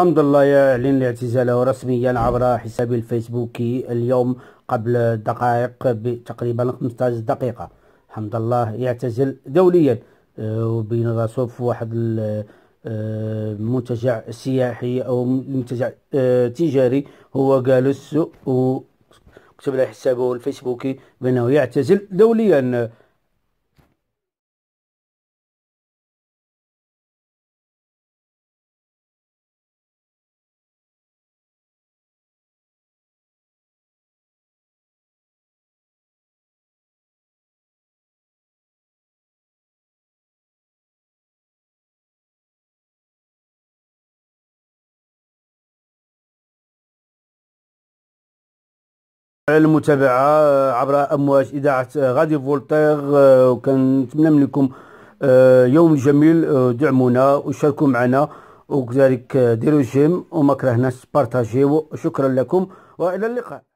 حمد الله يعلن اعتزاله رسميا عبر حساب الفيسبوك اليوم قبل دقائق تقريبا 15 دقيقة حمد الله يعتزل دوليا آه، وبين راسه في واحد المنتجع آه، سياحي او منتجع آه، تجاري هو جالس وكتب على حسابه الفيسبوكي بانه يعتزل دوليا المتابعه عبر امواج اذاعه غادي فولتير آه، وكنتمنى منكم آه، يوم جميل آه، دعمونا وشاركوا معنا وكذلك ديروا جيم وما كرهناش بارتاجيو شكرا لكم والى اللقاء